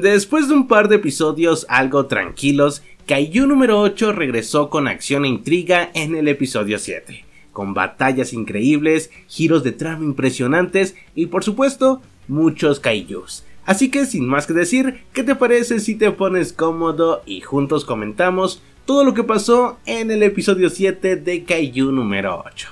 Después de un par de episodios algo tranquilos, Kaiju número 8 regresó con acción e intriga en el episodio 7, con batallas increíbles, giros de trama impresionantes y por supuesto muchos Kaijus. Así que sin más que decir, ¿qué te parece si te pones cómodo y juntos comentamos todo lo que pasó en el episodio 7 de Kaiju número 8?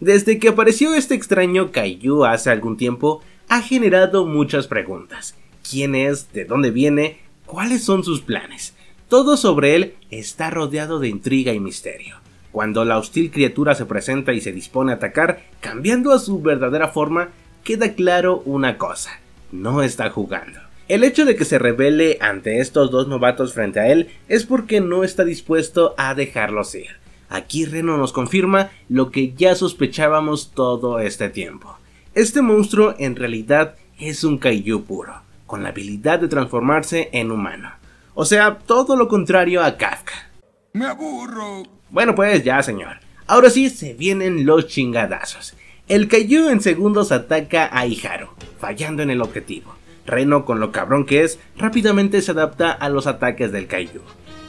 Desde que apareció este extraño Kaiju hace algún tiempo, ha generado muchas preguntas. ¿Quién es? ¿De dónde viene? ¿Cuáles son sus planes? Todo sobre él está rodeado de intriga y misterio. Cuando la hostil criatura se presenta y se dispone a atacar, cambiando a su verdadera forma, queda claro una cosa, no está jugando. El hecho de que se revele ante estos dos novatos frente a él es porque no está dispuesto a dejarlos ir. Aquí Reno nos confirma lo que ya sospechábamos todo este tiempo. Este monstruo en realidad es un kaiju puro, con la habilidad de transformarse en humano. O sea, todo lo contrario a Kafka. Me aburro. Bueno pues ya señor. Ahora sí se vienen los chingadazos. El Kaiju en segundos ataca a Iharu, fallando en el objetivo. Reno, con lo cabrón que es, rápidamente se adapta a los ataques del Kaiju.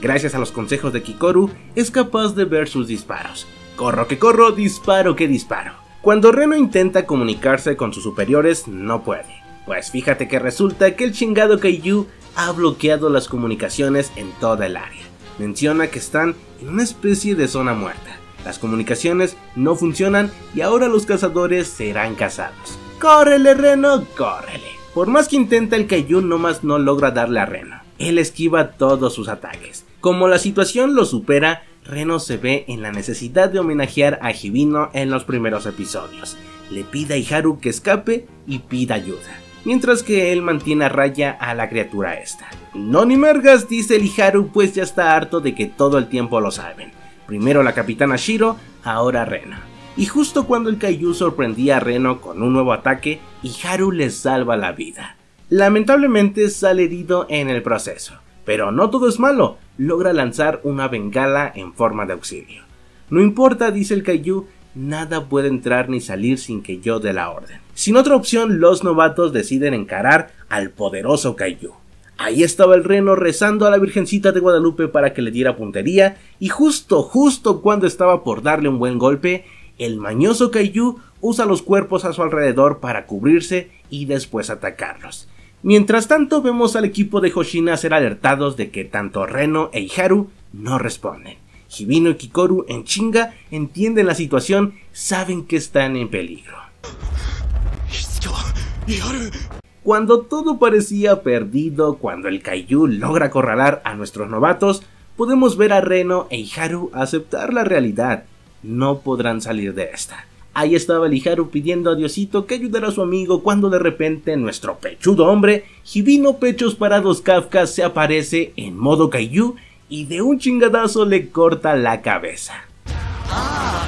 Gracias a los consejos de Kikoru, es capaz de ver sus disparos. Corro que corro, disparo que disparo. Cuando Reno intenta comunicarse con sus superiores, no puede. Pues fíjate que resulta que el chingado Kaiju ha bloqueado las comunicaciones en toda el área. Menciona que están en una especie de zona muerta. Las comunicaciones no funcionan y ahora los cazadores serán cazados. ¡Córrele, Reno! ¡Córrele! Por más que intenta el no nomás no logra darle a Reno. Él esquiva todos sus ataques. Como la situación lo supera, Reno se ve en la necesidad de homenajear a Hibino en los primeros episodios. Le pide a Iharu que escape y pida ayuda, mientras que él mantiene a raya a la criatura esta. No ni mergas, dice el Iharu, pues ya está harto de que todo el tiempo lo salven. Primero la capitana Shiro, ahora Reno. Y justo cuando el Kaiju sorprendía a Reno con un nuevo ataque, Iharu le salva la vida. Lamentablemente sale herido en el proceso. Pero no todo es malo, logra lanzar una bengala en forma de auxilio. No importa, dice el Kaiju, nada puede entrar ni salir sin que yo dé la orden. Sin otra opción, los novatos deciden encarar al poderoso Kaiju. Ahí estaba el reno rezando a la Virgencita de Guadalupe para que le diera puntería, y justo, justo cuando estaba por darle un buen golpe, el mañoso Kaiju usa los cuerpos a su alrededor para cubrirse y después atacarlos. Mientras tanto, vemos al equipo de Hoshina ser alertados de que tanto Reno e Iharu no responden. Hibino y Kikoru en chinga entienden la situación, saben que están en peligro. Cuando todo parecía perdido, cuando el Kaiju logra acorralar a nuestros novatos, podemos ver a Reno e Iharu aceptar la realidad. No podrán salir de esta. Ahí estaba Liharu pidiendo a Diosito que ayudara a su amigo cuando de repente nuestro pechudo hombre, Jibino Pechos Parados Kafka, se aparece en modo Kaiju y de un chingadazo le corta la cabeza. Ah,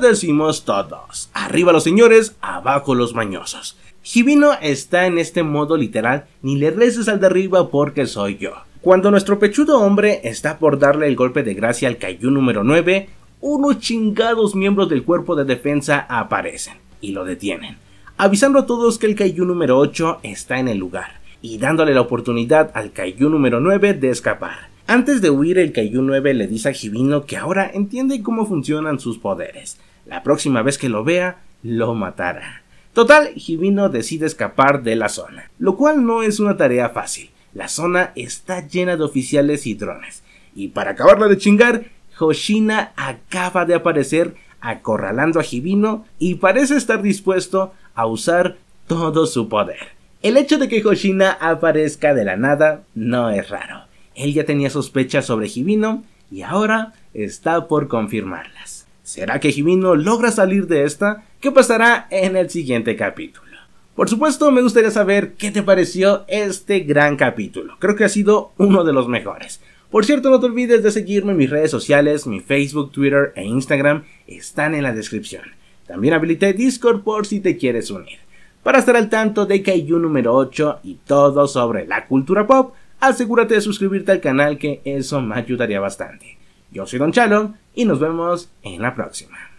decimos todos. Arriba los señores, abajo los mañosos. Jibino está en este modo literal, ni le reces al de arriba porque soy yo. Cuando nuestro pechudo hombre está por darle el golpe de gracia al Kaiju número 9, unos chingados miembros del cuerpo de defensa aparecen y lo detienen, avisando a todos que el Kaiju número 8 está en el lugar y dándole la oportunidad al Kaiju número 9 de escapar. Antes de huir, el Kaiju 9 le dice a Hibino que ahora entiende cómo funcionan sus poderes. La próxima vez que lo vea, lo matará. Total, Hibino decide escapar de la zona, lo cual no es una tarea fácil. La zona está llena de oficiales y drones. Y para acabarla de chingar, Hoshina acaba de aparecer acorralando a Hibino y parece estar dispuesto a usar todo su poder. El hecho de que Hoshina aparezca de la nada no es raro. Él ya tenía sospechas sobre Hibino y ahora está por confirmarlas. ¿Será que Hibino logra salir de esta? ¿Qué pasará en el siguiente capítulo? Por supuesto, me gustaría saber qué te pareció este gran capítulo. Creo que ha sido uno de los mejores. Por cierto, no te olvides de seguirme en mis redes sociales, mi Facebook, Twitter e Instagram están en la descripción. También habilité Discord por si te quieres unir. Para estar al tanto de Kaiju número 8 y todo sobre la cultura pop, asegúrate de suscribirte al canal que eso me ayudaría bastante. Yo soy Don Chalo y nos vemos en la próxima.